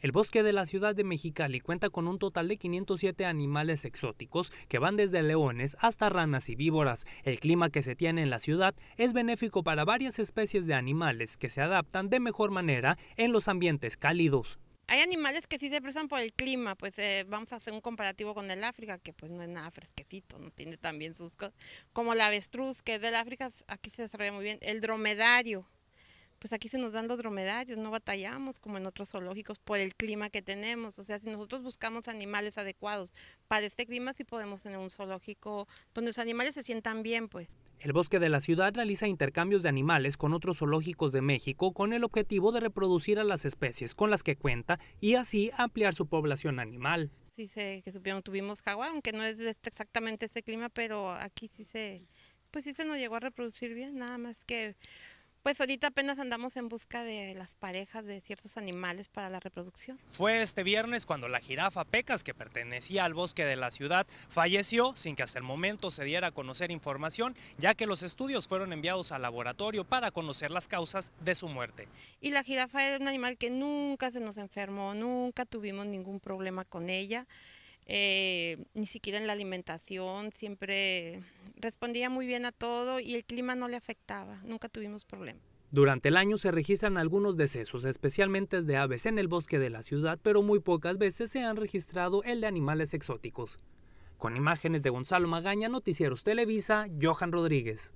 El bosque de la ciudad de Mexicali cuenta con un total de 507 animales exóticos que van desde leones hasta ranas y víboras. El clima que se tiene en la ciudad es benéfico para varias especies de animales que se adaptan de mejor manera en los ambientes cálidos. Hay animales que sí se prestan por el clima, pues eh, vamos a hacer un comparativo con el África, que pues no es nada fresquecito, no tiene también sus cosas, como la avestruz, que del África, aquí se desarrolla muy bien, el dromedario, pues aquí se nos dan los dromedarios, no batallamos como en otros zoológicos por el clima que tenemos. O sea, si nosotros buscamos animales adecuados para este clima, sí podemos tener un zoológico donde los animales se sientan bien, pues. El bosque de la ciudad realiza intercambios de animales con otros zoológicos de México con el objetivo de reproducir a las especies con las que cuenta y así ampliar su población animal. Sí, que supieron, tuvimos jaguar, aunque no es este, exactamente ese clima, pero aquí sí se, pues sí se nos llegó a reproducir bien, nada más que pues ahorita apenas andamos en busca de las parejas de ciertos animales para la reproducción. Fue este viernes cuando la jirafa Pecas, que pertenecía al bosque de la ciudad, falleció sin que hasta el momento se diera a conocer información, ya que los estudios fueron enviados al laboratorio para conocer las causas de su muerte. Y la jirafa era un animal que nunca se nos enfermó, nunca tuvimos ningún problema con ella. Eh, ni siquiera en la alimentación, siempre respondía muy bien a todo y el clima no le afectaba, nunca tuvimos problemas. Durante el año se registran algunos decesos, especialmente de aves en el bosque de la ciudad, pero muy pocas veces se han registrado el de animales exóticos. Con imágenes de Gonzalo Magaña, Noticieros Televisa, Johan Rodríguez.